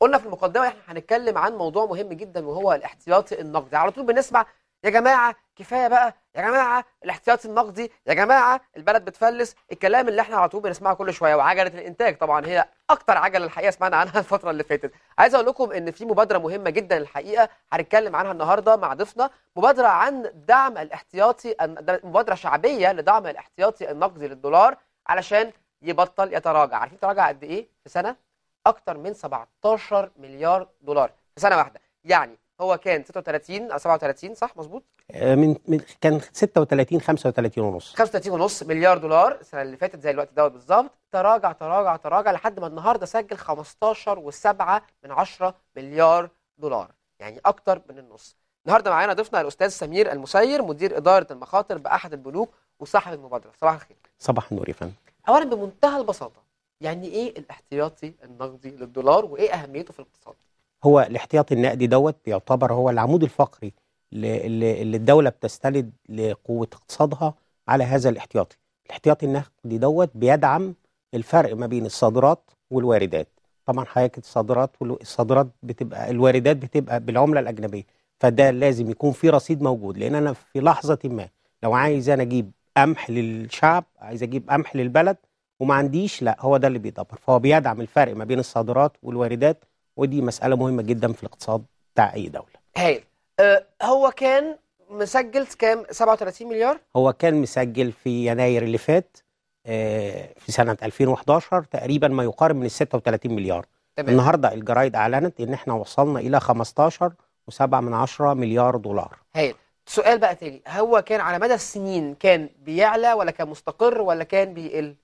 قلنا في المقدمة احنا هنتكلم عن موضوع مهم جدا وهو الاحتياطي النقدي على طول بنسمع يا جماعة كفاية بقى يا جماعة الاحتياطي النقدي يا جماعة البلد بتفلس الكلام اللي احنا على طول بنسمعه كل شوية وعجلة الإنتاج طبعا هي أكتر عجلة الحقيقة سمعنا عنها الفترة اللي فاتت عايز أقول لكم إن في مبادرة مهمة جدا الحقيقة هنتكلم عنها النهاردة مع ضيفنا مبادرة عن دعم الاحتياطي مبادرة شعبية لدعم الاحتياطي النقدي للدولار علشان يبطل يتراجع عارفين تراجع قد إيه في سنة؟ اكتر من 17 مليار دولار في سنه واحده يعني هو كان 36 او 37 صح مظبوط آه، من من كان 36 35 ونص 35 ونص مليار دولار السنه اللي فاتت زي الوقت دوت بالظبط تراجع تراجع تراجع لحد ما النهارده سجل 15 و7 من 10 مليار دولار يعني اكتر من النص النهارده معانا ضيفنا الاستاذ سمير المسير مدير اداره المخاطر باحد البنوك وصاحب المبادره صباح الخير صباح النور يا فندم اولا بمنتهى البساطه يعني ايه الاحتياطي النقدي للدولار وايه اهميته في الاقتصاد هو الاحتياطي النقدي دوت بيعتبر هو العمود الفقري اللي الدوله بتستند لقوه اقتصادها على هذا الاحتياطي الاحتياطي النقدي دوت بيدعم الفرق ما بين الصادرات والواردات طبعا حضرتك الصادرات والصادرات بتبقى الواردات بتبقى بالعمله الاجنبيه فده لازم يكون في رصيد موجود لان انا في لحظه ما لو عايز انا اجيب قمح للشعب عايز اجيب قمح للبلد وما عنديش لا هو ده اللي بيدبر فهو بيدعم الفرق ما بين الصادرات والواردات ودي مسألة مهمة جدا في الاقتصاد بتاع أي دولة هايل أه هو كان مسجل كام 37 مليار هو كان مسجل في يناير اللي فات أه في سنة 2011 تقريبا ما يقارب من ال 36 مليار تمام. النهاردة الجرايد أعلنت إن احنا وصلنا إلى 15 وسبعة من عشرة مليار دولار هايل سؤال بقى تاني هو كان على مدى السنين كان بيعلى ولا كان مستقر ولا كان بيقل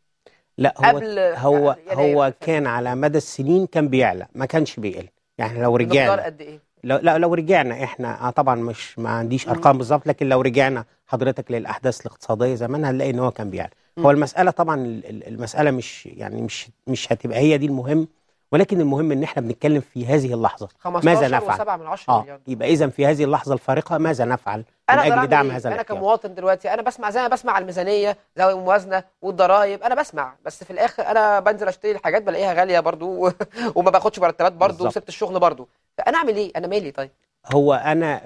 لا هو قبل هو هو كان على مدى السنين كان بيعلى ما كانش بيقل يعني لو رجعنا قد ايه لو لا لو رجعنا احنا آه، طبعا مش ما عنديش ارقام بالظبط لكن لو رجعنا حضرتك للاحداث الاقتصاديه زمان هنلاقي ان هو كان بيعلى هو المساله طبعا المساله مش يعني مش مش هتبقى هي دي المهم ولكن المهم ان احنا بنتكلم في هذه اللحظه ماذا نفعل من 10 آه. مليون يبقى اذا في هذه اللحظه الفارقه ماذا نفعل أنا من اجل دعم هذا انا كمواطن دلوقتي انا بسمع زي ما بسمع الميزانيه زي الموازنه والضرايب انا بسمع بس في الاخر انا بنزل اشتري الحاجات بلاقيها غاليه برضو وما باخدش مرتبات برضو وسبت الشغل برضو فانا اعمل ايه انا مالي طيب هو انا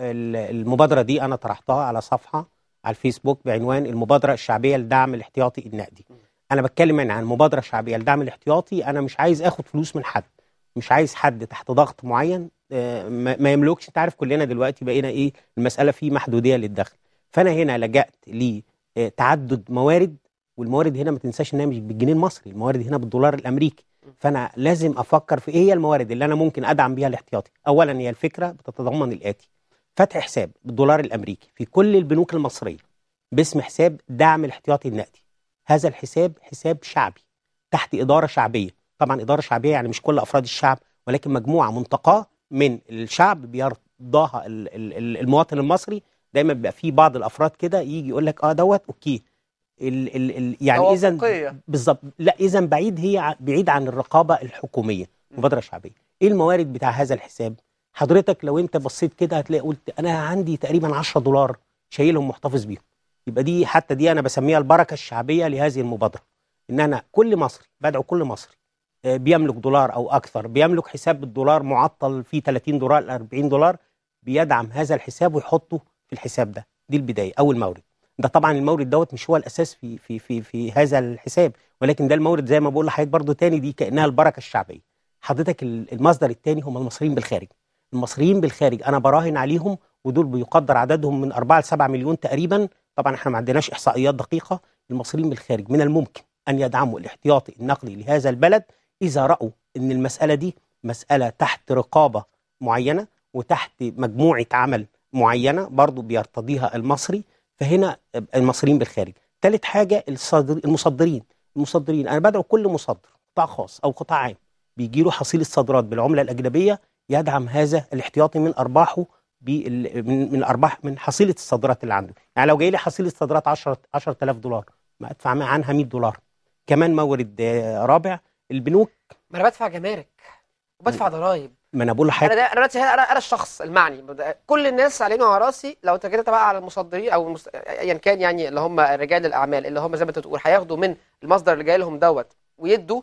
المبادره دي انا طرحتها على صفحه على الفيسبوك بعنوان المبادره الشعبيه لدعم الاحتياطي النقدي انا بتكلم يعني عن مبادره شعبيه لدعم الاحتياطي انا مش عايز اخد فلوس من حد مش عايز حد تحت ضغط معين آه، ما يملكش انت عارف كلنا دلوقتي بقينا ايه المساله فيه محدوديه للدخل فانا هنا لجأت لتعدد آه، موارد والموارد هنا ما تنساش انها مش بالجنيه المصري الموارد هنا بالدولار الامريكي فانا لازم افكر في ايه هي الموارد اللي انا ممكن ادعم بيها الاحتياطي اولا هي الفكره بتتضمن الاتي فتح حساب بالدولار الامريكي في كل البنوك المصريه باسم حساب دعم الاحتياطي النقدي هذا الحساب حساب شعبي تحت إدارة شعبية طبعا إدارة شعبية يعني مش كل أفراد الشعب ولكن مجموعة منتقاة من الشعب بيرضاها المواطن المصري دايما بيبقى في بعض الأفراد كده يجي يقول لك اه دوت اوكي الـ الـ الـ يعني اذا بالظبط لا اذا بعيد هي بعيد عن الرقابه الحكوميه مبادره شعبيه ايه الموارد بتاع هذا الحساب حضرتك لو انت بصيت كده هتلاقي قلت انا عندي تقريبا 10 دولار شايلهم محتفظ بيهم يبقى دي حتى دي انا بسميها البركه الشعبيه لهذه المبادره ان انا كل مصري بدعو كل مصري آه، بيملك دولار او اكثر بيملك حساب بالدولار معطل فيه 30 دولار 40 دولار بيدعم هذا الحساب ويحطه في الحساب ده دي البدايه اول مورد ده طبعا المورد دوت مش هو الاساس في في في في هذا الحساب ولكن ده المورد زي ما بقول لحضرتك برضو تاني دي كانها البركه الشعبيه حضرتك المصدر الثاني هم المصريين بالخارج المصريين بالخارج انا براهن عليهم ودول بيقدر عددهم من 4 ل 7 مليون تقريبا طبعا احنا ما عندناش احصائيات دقيقه المصريين من الخارج من الممكن ان يدعموا الاحتياطي النقدي لهذا البلد اذا راوا ان المساله دي مساله تحت رقابه معينه وتحت مجموعه عمل معينه برضو بيرتضيها المصري فهنا المصريين بالخارج ثالث حاجه المصدرين المصدرين انا بدعو كل مصدر قطاع خاص او قطاع عام بيجي له حصيله صادرات بالعمله الاجنبيه يدعم هذا الاحتياطي من ارباحه من من ارباح من حصيله الصادرات اللي عنده يعني لو جاي لي حصيله صادرات 10 10000 دولار ما ادفع عنها 100 دولار كمان مورد آه، رابع البنوك ما انا بدفع جمارك وبدفع أيوة. ضرايب ما انا بقول لحضرتك انا دلوقتي انا انا الشخص المعني كل الناس على وعلى راسي لو اتكلت بقى على المصدرين او المست... ايا يعني كان يعني اللي هم رجال الاعمال اللي هم زي ما انت بتقول هياخدوا من المصدر اللي جاي لهم دوت ويدوا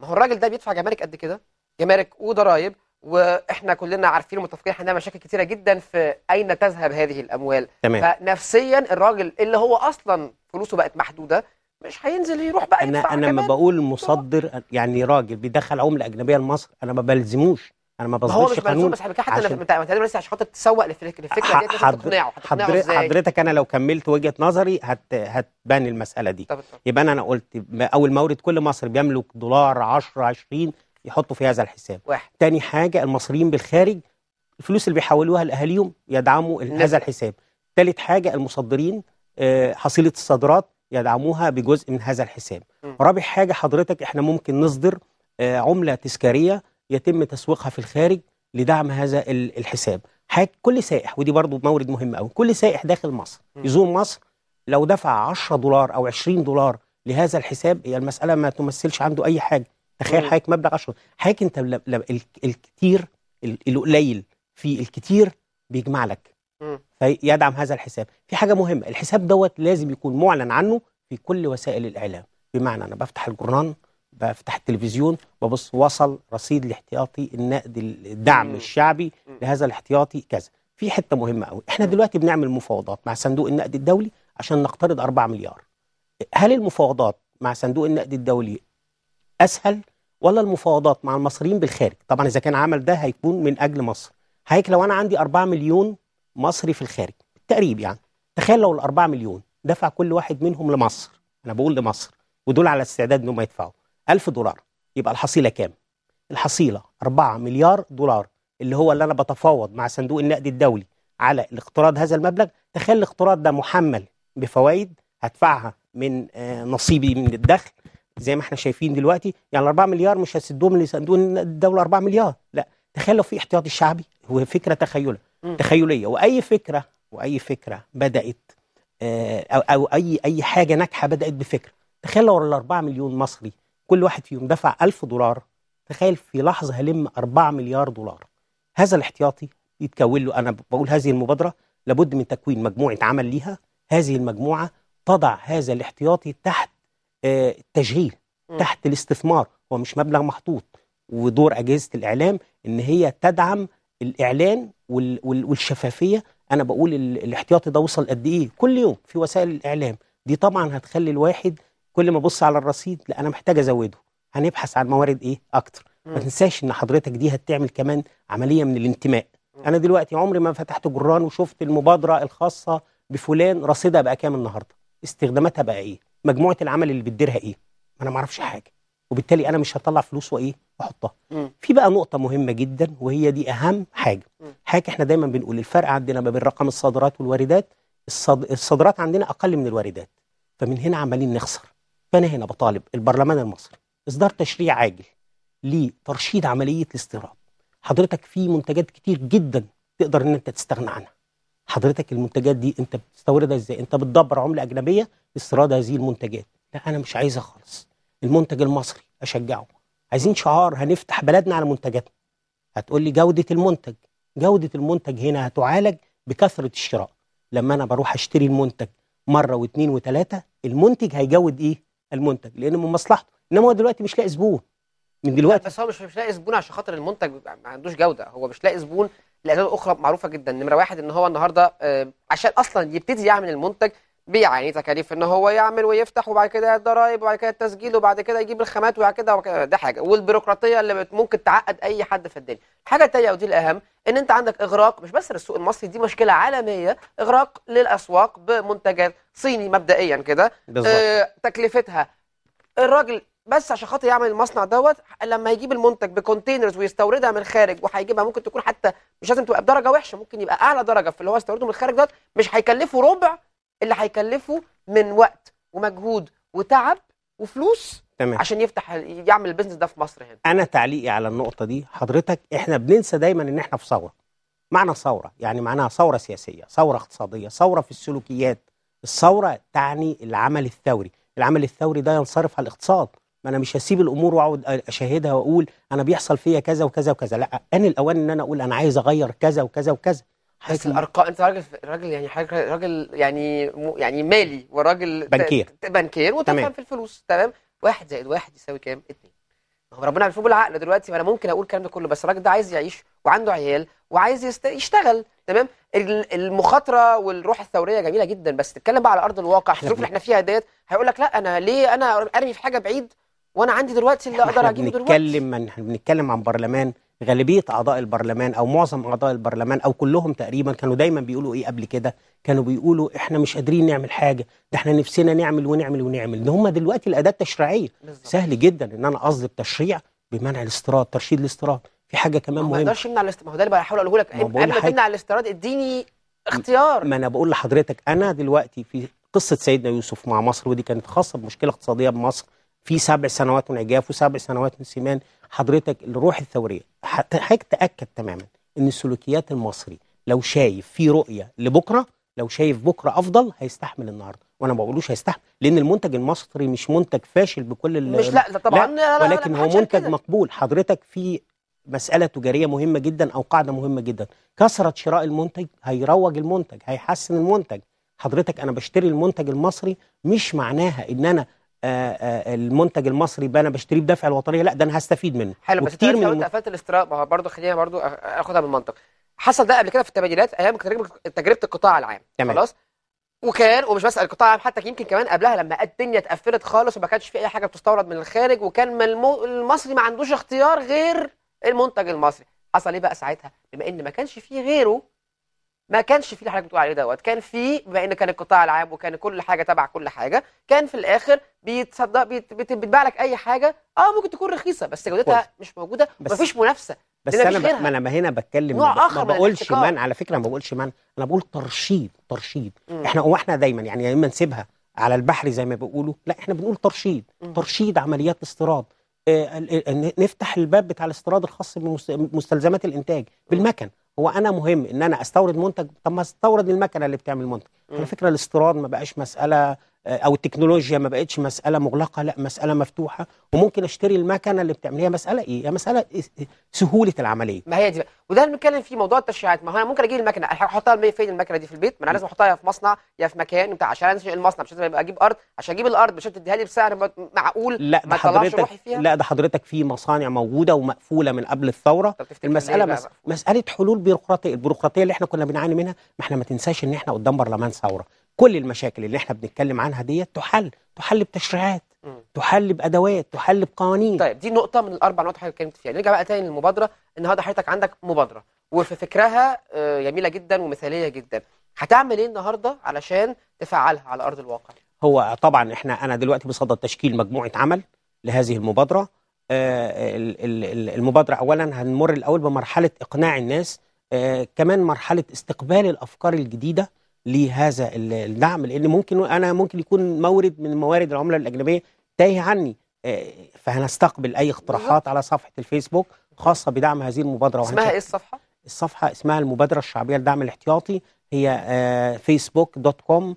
ما هو الراجل ده بيدفع جمارك قد كده جمارك وضرايب واحنا كلنا عارفين ومتفقين عندنا مشاكل كتيره جدا في اين تذهب هذه الاموال تمام فنفسيا الراجل اللي هو اصلا فلوسه بقت محدوده مش هينزل يروح بقى انا يدفع انا لما بقول مصدر يعني راجل بيدخل عمله اجنبيه لمصر انا ما بلزموش انا ما بظبطش قانون هو بس حضرتك حتى عشان... انت لسه عشان خاطر تسوق للفكره دي لازم تقنعه حضر... ازاي حضرتك انا لو كملت وجهه نظري هت هتبان المساله دي طب طب. يبقى انا قلت اول مورد كل مصر بيملك دولار 10 20 يحطوا في هذا الحساب واحد. تاني حاجة المصريين بالخارج الفلوس اللي بيحولوها لأهاليهم يدعموا نعم. هذا الحساب تالت حاجة المصدرين آه، حصيلة الصادرات يدعموها بجزء من هذا الحساب م. رابع حاجة حضرتك احنا ممكن نصدر آه، عملة تذكارية يتم تسويقها في الخارج لدعم هذا الحساب حاجة كل سائح ودي برضو مورد مهم قوي كل سائح داخل مصر يزور مصر لو دفع 10 دولار أو 20 دولار لهذا الحساب هي المسألة ما تمثلش عنده أي حاجة تخيل حضرتك مبلغ 10 حضرتك انت ل... ال... الكتير القليل في الكتير بيجمع لك فيدعم هذا الحساب في حاجه مهمه الحساب دوت لازم يكون معلن عنه في كل وسائل الاعلام بمعنى انا بفتح الجرنان بفتح التلفزيون ببص وصل رصيد الاحتياطي النقد الدعم الشعبي لهذا الاحتياطي كذا في حته مهمه قوي احنا دلوقتي بنعمل مفاوضات مع صندوق النقد الدولي عشان نقترض 4 مليار هل المفاوضات مع صندوق النقد الدولي اسهل ولا المفاوضات مع المصريين بالخارج طبعا اذا كان عمل ده هيكون من اجل مصر هيك لو انا عندي 4 مليون مصري في الخارج تقريب يعني تخيل لو ال4 مليون دفع كل واحد منهم لمصر انا بقول لمصر ودول على استعداد انهم يدفعوا 1000 دولار يبقى الحصيله كام الحصيله 4 مليار دولار اللي هو اللي انا بتفاوض مع صندوق النقد الدولي على الاقتراض هذا المبلغ تخيل الاقتراض ده محمل بفوائد هدفعها من آه، نصيبي من الدخل زي ما احنا شايفين دلوقتي يعني 4 مليار مش هسدهم لصندوق الدوله 4 مليار لا تخيل لو في احتياطي شعبي هو فكره تخيله تخيليه واي فكره واي فكره بدات آه، او او اي اي حاجه ناجحه بدات بفكره تخيل لو ال 4 مليون مصري كل واحد فيهم دفع 1000 دولار تخيل في لحظه هلم 4 مليار دولار هذا الاحتياطي يتكون له انا بقول هذه المبادره لابد من تكوين مجموعه عمل ليها هذه المجموعه تضع هذا الاحتياطي تحت التشغيل آه، تحت الاستثمار هو مش مبلغ محطوط ودور اجهزه الاعلام ان هي تدعم الاعلان والشفافيه انا بقول الاحتياطي ده وصل قد ايه كل يوم في وسائل الاعلام دي طبعا هتخلي الواحد كل ما ابص على الرصيد لا انا محتاج ازوده هنبحث عن موارد ايه اكتر ما تنساش ان حضرتك دي هتعمل كمان عمليه من الانتماء انا دلوقتي عمري ما فتحت جران وشفت المبادره الخاصه بفلان رصيدها بقى كام النهارده استخداماتها بقى ايه مجموعه العمل اللي بتديرها ايه ما انا ما اعرفش حاجه وبالتالي انا مش هطلع فلوس وايه احطها في بقى نقطه مهمه جدا وهي دي اهم حاجه حاجه احنا دايما بنقول الفرق عندنا ما بين رقم الصادرات والواردات الصد... الصادرات عندنا اقل من الواردات فمن هنا عمالين نخسر فانا هنا بطالب البرلمان المصري اصدار تشريع عاجل لترشيد عمليه الاستيراد حضرتك في منتجات كتير جدا تقدر ان انت تستغنى عنها حضرتك المنتجات دي انت بتستوردها ازاي انت بتدبر عمله اجنبيه لاستيراد هذه المنتجات لا انا مش عايزها خالص المنتج المصري اشجعه عايزين شعار هنفتح بلدنا على منتجاتنا هتقول لي جوده المنتج جوده المنتج هنا هتعالج بكثره الشراء لما انا بروح اشتري المنتج مره واثنين وثلاثه المنتج هيجود ايه المنتج لان من مصلحته انما هو دلوقتي مش لاقي زبون من دلوقتي بس هو مش مش لاقي زبون عشان خاطر المنتج ما عندوش جوده هو مش لاقي زبون لاسباب اخرى معروفه جدا نمره واحد ان هو النهارده آه، عشان اصلا يبتدي يعمل المنتج بيعاني تكاليف ان هو يعمل ويفتح وبعد كده الضرايب وبعد كده التسجيل وبعد كده يجيب الخامات وبعد كده ده حاجه والبيروقراطيه اللي ممكن تعقد اي حد في الدنيا الحاجه الثانيه ودي الاهم ان انت عندك اغراق مش بس للسوق المصري دي مشكله عالميه اغراق للاسواق بمنتجات صيني مبدئيا كده آه تكلفتها الراجل بس عشان خاطر يعمل المصنع دوت لما يجيب المنتج بكونتينرز ويستوردها من الخارج وهيجيبها ممكن تكون حتى مش لازم تبقى بدرجه وحشه ممكن يبقى اعلى درجه في اللي هو استورده من الخارج دوت مش هيكلفه ربع اللي هيكلفه من وقت ومجهود وتعب وفلوس تمام. عشان يفتح يعمل البيزنس ده في مصر هنا انا تعليقي على النقطه دي حضرتك احنا بننسى دايما ان احنا في ثوره معنى ثوره يعني معناها ثوره سياسيه ثوره اقتصاديه ثوره في السلوكيات الثوره تعني العمل الثوري العمل الثوري ده ينصرف على الاقتصاد ما انا مش هسيب الامور واقعد اشاهدها واقول انا بيحصل فيا كذا وكذا وكذا لا ان الاوان ان انا اقول انا عايز اغير كذا وكذا وكذا بس الارقام انت راجل راجل يعني حضرتك راجل يعني يعني مالي وراجل بنكير بنكير وتفهم في الفلوس تمام واحد زائد واحد يساوي كام؟ اتنين ما هو ربنا عارفه بالعقل دلوقتي فانا ممكن اقول الكلام ده كله بس الراجل ده عايز يعيش وعنده عيال وعايز يست... يشتغل تمام المخاطره والروح الثوريه جميله جدا بس تتكلم بقى على ارض الواقع الظروف اللي احنا فيها ديت هيقول لك لا انا ليه انا ارمي في حاجه بعيد وانا عندي دلوقتي اللي اقدر اجيبه دلوقتي بنتكلم من بنتكلم عن برلمان غالبيه اعضاء البرلمان او معظم اعضاء البرلمان او كلهم تقريبا كانوا دايما بيقولوا ايه قبل كده كانوا بيقولوا احنا مش قادرين نعمل حاجه ده احنا نفسنا نعمل ونعمل ونعمل ده هم دلوقتي الاداه التشريعيه سهل جدا ان انا اصدر تشريع بمنع الاستيراد ترشيد الاستيراد في حاجه كمان مهمه ما اقدرش امنع الاستيراد ما هو ده اللي بحاول اقوله لك قبل ما تمنع الاستيراد اديني اختيار ما انا بقول لحضرتك انا دلوقتي في قصه سيدنا يوسف مع مصر ودي كانت خاصه بمشكله اقتصاديه بمصر في سبع سنوات عجاف وسبع سنوات سيمان حضرتك الروح الثوريه حضرتك تاكد تماما ان السلوكيات المصري لو شايف في رؤيه لبكره لو شايف بكره افضل هيستحمل النهارده وانا ما بقولوش هيستحمل لان المنتج المصري مش منتج فاشل بكل مش لا طبعا لا ولكن لا هو منتج كده. مقبول حضرتك في مسألة تجارية مهمة جدا أو قاعدة مهمة جدا كثرة شراء المنتج هيروج المنتج هيحسن المنتج حضرتك أنا بشتري المنتج المصري مش معناها إن أنا آه، آه، المنتج المصري بقى انا بشتريه بدفع الوطنيه لا ده انا هستفيد منه حلو بس كتير من قفلت الاستيراد ما هو برضه خلينا برضه اخدها بالمنطق حصل ده قبل كده في التبادلات ايام تجربه القطاع العام تمام. خلاص وكان ومش بس القطاع العام حتى يمكن كمان قبلها لما الدنيا اتقفلت خالص وما كانش في اي حاجه بتستورد من الخارج وكان المصري ما عندوش اختيار غير المنتج المصري حصل ايه بقى ساعتها بما ان ما كانش فيه غيره ما كانش في اللي حضرتك بتقول عليه دوت كان في بما ان كان القطاع العام وكان كل حاجه تبع كل حاجه كان في الاخر بيتصدق بيت بيتباع لك اي حاجه اه ممكن تكون رخيصه بس جودتها مش موجوده ومفيش منافسه بس انا ما انا هنا بتكلم نوع آخر ما بقولش من, من على فكره ما بقولش من انا بقول ترشيد ترشيد مم. احنا هو احنا دايما يعني يا اما نسيبها على البحر زي ما بيقولوا لا احنا بنقول ترشيد مم. ترشيد عمليات استيراد آه، نفتح الباب بتاع الاستيراد الخاص بمستلزمات الانتاج بالمكن هو انا مهم ان انا استورد منتج طب ما استورد المكنه اللي بتعمل منتج على فكره الاستيراد ما بقاش مساله او التكنولوجيا ما بقتش مساله مغلقه لا مساله مفتوحه وممكن اشتري المكنه اللي هي مساله ايه؟ هي مساله إيه؟ سهوله العمليه ما هي دي بقى وده اللي بنتكلم فيه موضوع التشريعات ما هو انا ممكن اجيب المكنه احطها فين المكنه دي في البيت ما انا لازم احطها في مصنع يا في مكان بتاع عشان انشئ المصنع مش لازم اجيب ارض عشان اجيب الارض مش تديها لي بسعر معقول لا ده ما حضرتك روحي فيها لا ده حضرتك في مصانع موجوده ومقفوله من قبل الثوره المساله مس... مساله حلول بيروقراطيه البيروقراطيه اللي احنا كنا بنعاني منها ما احنا ما تنساش ان احنا قدام برلمان ثوره كل المشاكل اللي احنا بنتكلم عنها ديت تحل تحل بتشريعات تحل بادوات تحل بقوانين طيب دي نقطه من الاربع نقط اللي اتكلمت فيها نرجع بقى تاني للمبادره النهارده حضرتك عندك مبادره وفي فكرها آه، جميله جدا ومثاليه جدا هتعمل ايه النهارده علشان تفعلها على ارض الواقع هو طبعا احنا انا دلوقتي بصدد تشكيل مجموعه عمل لهذه المبادره آه، المبادره اولا هنمر الاول بمرحله اقناع الناس آه، كمان مرحله استقبال الافكار الجديده لهذا الدعم لان ممكن انا ممكن يكون مورد من موارد العمله الاجنبيه تايه عني آه، فهنستقبل اي اقتراحات على صفحه الفيسبوك خاصه بدعم هذه المبادره اسمها ايه الصفحه؟ الصفحه اسمها المبادره الشعبيه للدعم الاحتياطي هي فيسبوك دوت كوم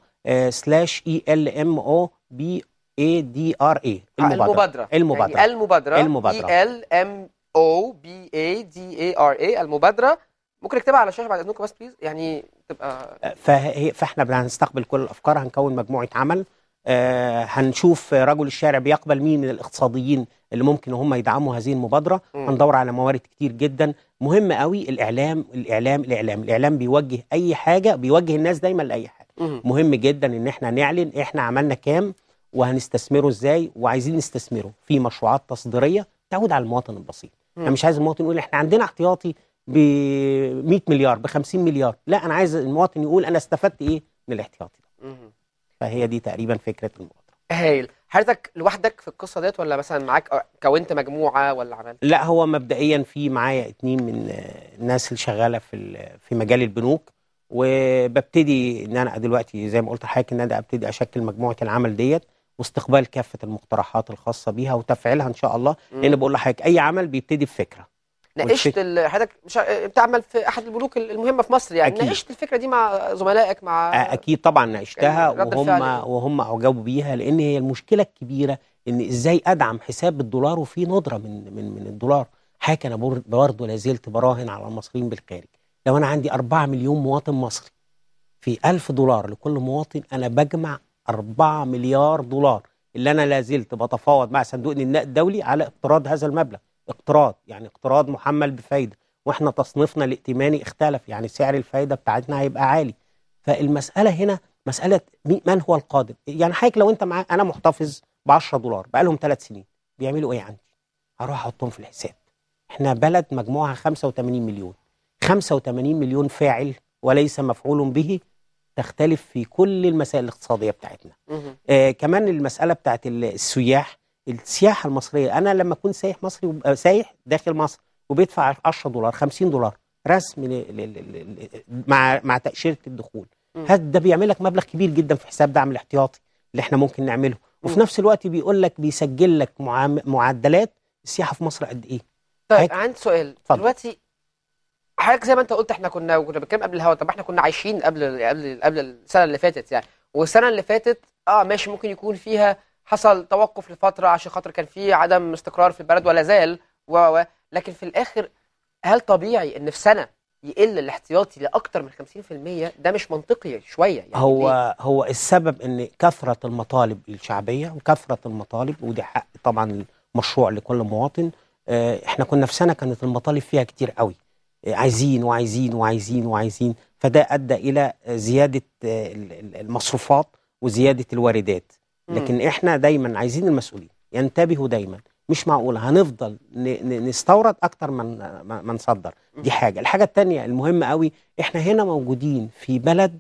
سلاش اي ال ام او بي اي دي ار اي المبادره المبادره المبادره يعني المبادره اي ال ام او بي اي دي اي ار اي المبادره e ممكن اكتبها على الشاشه بعد اذنكم بس بليز يعني تبقى فهي فاحنا هنستقبل كل الافكار هنكون مجموعه عمل آه هنشوف رجل الشارع بيقبل مين من الاقتصاديين اللي ممكن هم يدعموا هذه المبادره م. هندور على موارد كتير جدا مهم قوي الإعلام, الاعلام الاعلام الاعلام الاعلام بيوجه اي حاجه بيوجه الناس دايما لاي حاجه م. مهم جدا ان احنا نعلن احنا عملنا كام وهنستثمره ازاي وعايزين نستثمره في مشروعات تصديريه تعود على المواطن البسيط انا مش عايز المواطن يقول احنا عندنا احتياطي ب 100 مليار ب 50 مليار لا انا عايز المواطن يقول انا استفدت ايه من الاحتياطي ده فهي دي تقريبا فكره المبادره هايل حضرتك لوحدك في القصه ديت ولا مثلا معاك كونت مجموعه ولا عملت لا هو مبدئيا في معايا اتنين من الناس اللي شغاله في في مجال البنوك وببتدي ان انا دلوقتي زي ما قلت لحضرتك ان انا ابتدي اشكل مجموعه العمل ديت واستقبال كافه المقترحات الخاصه بيها وتفعيلها ان شاء الله لان بقول لحضرتك اي عمل بيبتدي بفكره ناقشت حضرتك مش بتعمل في احد البنوك المهمه في مصر يعني ناقشت الفكره دي مع زملائك مع اكيد طبعا ناقشتها يعني وهم يعني. وهم اعجبوا بيها لان هي المشكله الكبيره ان ازاي ادعم حساب بالدولار وفي ندره من من من الدولار حاجه انا برضه لا زلت براهن على المصريين بالخارج لو انا عندي 4 مليون مواطن مصري في 1000 دولار لكل مواطن انا بجمع 4 مليار دولار اللي انا لا زلت بتفاوض مع صندوق النقد الدولي على اقتراض هذا المبلغ اقتراض يعني اقتراض محمل بفايده واحنا تصنيفنا الائتماني اختلف يعني سعر الفايده بتاعتنا هيبقى عالي فالمساله هنا مساله من هو القادم يعني حضرتك لو انت معاك انا محتفظ ب 10 دولار بقى لهم ثلاث سنين بيعملوا ايه عندي؟ هروح احطهم في الحساب احنا بلد مجموعها 85 مليون 85 مليون فاعل وليس مفعول به تختلف في كل المسائل الاقتصاديه بتاعتنا آه كمان المساله بتاعت السياح السياحه المصريه انا لما اكون سايح مصري آه، سايح داخل مصر وبيدفع 10 دولار 50 دولار رسم مع مع تاشيره الدخول هذا ده بيعمل لك مبلغ كبير جدا في حساب دعم الاحتياطي اللي احنا ممكن نعمله وفي نفس الوقت بيقول لك بيسجل لك معدلات السياحه في مصر قد ايه طيب عندي سؤال فضل. دلوقتي حضرتك زي ما انت قلت احنا كنا كنا بنتكلم قبل الهوا طب احنا كنا عايشين قبل قبل قبل السنه اللي فاتت يعني والسنه اللي فاتت اه ماشي ممكن يكون فيها حصل توقف لفتره عشان خاطر كان في عدم استقرار في البلد ولا زال و و لكن في الاخر هل طبيعي ان في سنه يقل الاحتياطي لاكثر من 50% ده مش منطقي شويه يعني هو ليه؟ هو السبب ان كثره المطالب الشعبيه وكثره المطالب ودي حق طبعا مشروع لكل مواطن آه، احنا كنا في سنه كانت المطالب فيها كتير قوي آه، عايزين وعايزين وعايزين وعايزين فده ادى الى زياده آه، المصروفات وزياده الواردات لكن احنا دايما عايزين المسؤولين ينتبهوا دايما مش معقول هنفضل نستورد اكتر من ما نصدر دي حاجه الحاجه الثانيه المهمه قوي احنا هنا موجودين في بلد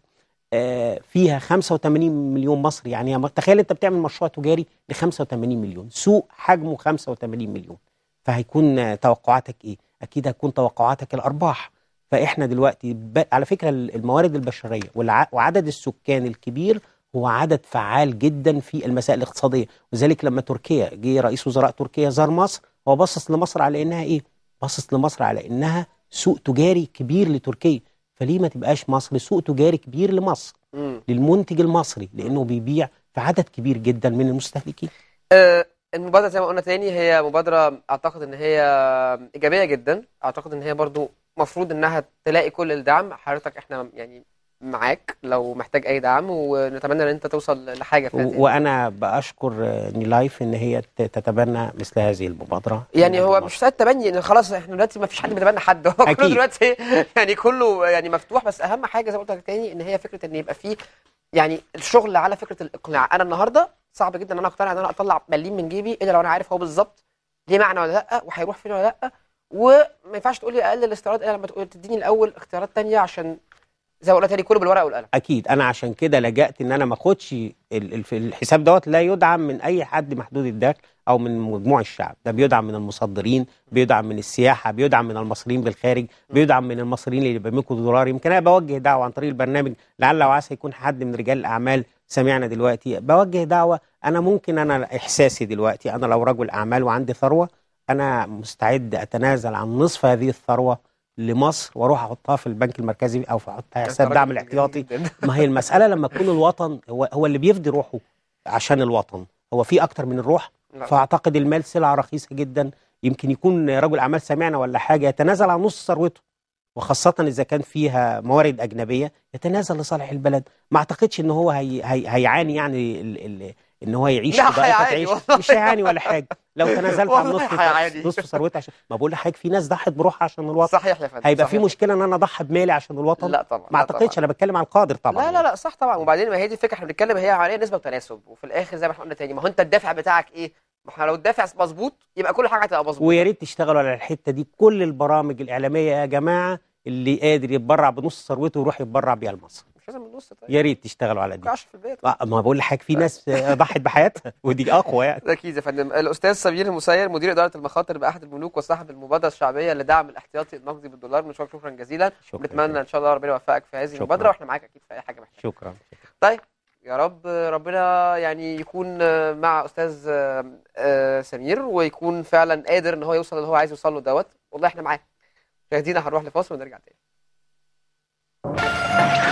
آه، فيها 85 مليون مصري يعني تخيل انت بتعمل مشروع تجاري ل 85 مليون سوق حجمه 85 مليون فهيكون توقعاتك ايه اكيد هتكون توقعاتك الارباح فاحنا دلوقتي على فكره الموارد البشريه وعدد السكان الكبير هو عدد فعال جدا في المسائل الاقتصادية وذلك لما تركيا جه رئيس وزراء تركيا زار مصر هو باصص لمصر على إنها إيه؟ باصص لمصر على إنها سوق تجاري كبير لتركيا فليه ما تبقاش مصر سوق تجاري كبير لمصر م. للمنتج المصري لأنه بيبيع في عدد كبير جدا من المستهلكين أه المبادرة زي ما قلنا تاني هي مبادرة أعتقد إن هي إيجابية جدا أعتقد إن هي برضو مفروض إنها تلاقي كل الدعم حضرتك إحنا يعني معاك لو محتاج اي دعم ونتمنى ان انت توصل لحاجه في وانا بشكر نيلايف ان هي تتبنى مثل هذه المبادره يعني هو مش ساعه تبني خلاص احنا دلوقتي ما فيش حد بيتبنى حد هو كله دلوقتي يعني كله يعني مفتوح بس اهم حاجه زي ما قلت لك تاني ان هي فكره ان يبقى فيه يعني الشغل على فكره الاقناع انا النهارده صعب جدا ان انا اقتنع ان انا اطلع مليم من جيبي الا لو انا عارف هو بالظبط ليه معنى ولا لا وهيروح فين ولا لا وما ينفعش تقول لي اقلل الاستيراد الا لما تقول تديني الاول اختيارات ثانيه عشان زي ما قلت لي كله بالورقه والقلم اكيد انا عشان كده لجأت ان انا ما اخدش الحساب دوت لا يدعم من اي حد محدود الدخل او من مجموع الشعب ده بيدعم من المصدرين بيدعم من السياحه بيدعم من المصريين بالخارج بيدعم من المصريين اللي بيملكوا دولار يمكن انا بوجه دعوه عن طريق البرنامج لعل وعسى يكون حد من رجال الاعمال سمعنا دلوقتي بوجه دعوه انا ممكن انا احساسي دلوقتي انا لو رجل اعمال وعندي ثروه انا مستعد اتنازل عن نصف هذه الثروه لمصر واروح احطها في البنك المركزي او احطها حساب دعم الاحتياطي ما هي المساله لما تكون الوطن هو هو اللي بيفدي روحه عشان الوطن هو في اكتر من الروح لا. نعم. فاعتقد المال سلعه رخيصه جدا يمكن يكون رجل اعمال سمعنا ولا حاجه يتنازل عن نص ثروته وخاصة إذا كان فيها موارد أجنبية يتنازل لصالح البلد ما أعتقدش إن هو هي هي هيعاني يعني ال ال ان هو يعيش بقى تعيش مش هيعاني ولا حاجه لو تنازلت عن نصف نصف ثروتي عشان ما بقول لحضرتك في ناس ضحت بروحها عشان الوطن صحيح يا فندم هيبقى في مشكله ان انا اضحي بمالي عشان الوطن لا طبعا ما اعتقدش انا بتكلم عن القادر طبعا لا لا لا صح طبعا وبعدين ما هي دي الفكره احنا بنتكلم هي عمليه نسبه وتناسب وفي الاخر زي ما احنا قلنا تاني ما هو انت الدافع بتاعك ايه ما احنا لو الدافع مظبوط يبقى كل حاجه هتبقى مظبوطه ويا ريت تشتغلوا على الحته دي كل البرامج الاعلاميه يا جماعه اللي قادر يتبرع بنص ثروته ويروح يتبرع بيها لمصر لازم النص طيب يا ريت تشتغلوا على دي في البيت آه، ما بقول لحضرتك في ناس ضحت بحياتها ودي اقوى يعني اكيد يا فندم الاستاذ سمير المسير مدير اداره المخاطر باحد البنوك وصاحب المبادره الشعبيه لدعم الاحتياطي النقدي بالدولار من شكرا جزيلا بنتمنى ان شاء الله ربنا يوفقك في هذه المبادره واحنا معاك اكيد في اي حاجه محتاجه شكرا طيب يا رب ربنا يعني يكون مع استاذ آه، سمير ويكون فعلا قادر ان هو يوصل اللي هو عايز يوصل له دوت والله احنا معاه مشاهدينا هنروح لفاصل ونرجع تاني